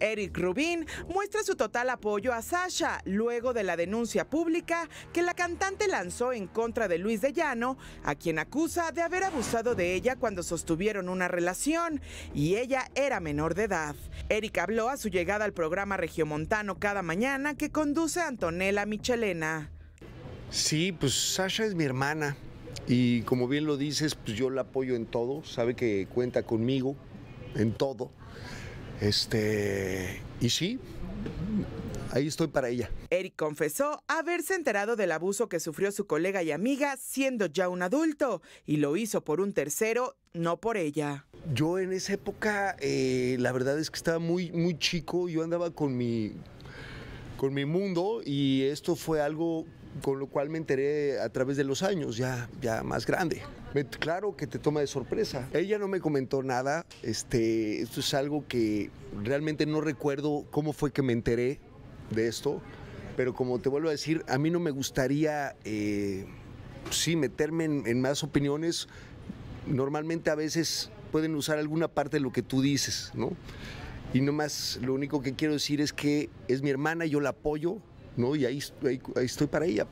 Eric Rubin muestra su total apoyo a Sasha luego de la denuncia pública que la cantante lanzó en contra de Luis de Llano, a quien acusa de haber abusado de ella cuando sostuvieron una relación y ella era menor de edad. Eric habló a su llegada al programa Regiomontano cada mañana que conduce a Antonella Michelena. Sí, pues Sasha es mi hermana y como bien lo dices, pues yo la apoyo en todo, sabe que cuenta conmigo en todo. Este, y sí, ahí estoy para ella. Eric confesó haberse enterado del abuso que sufrió su colega y amiga siendo ya un adulto y lo hizo por un tercero, no por ella. Yo en esa época, eh, la verdad es que estaba muy, muy chico, yo andaba con mi, con mi mundo y esto fue algo con lo cual me enteré a través de los años, ya, ya más grande. claro que te toma de sorpresa. Ella no me comentó nada, este, esto es algo que realmente no recuerdo cómo fue que me enteré de esto, pero como te vuelvo a decir, a mí no me gustaría, eh, sí, meterme en, en más opiniones. Normalmente a veces pueden usar alguna parte de lo que tú dices, ¿no? Y no más. lo único que quiero decir es que es mi hermana, yo la apoyo, ¿no? Y ahí estoy para ella.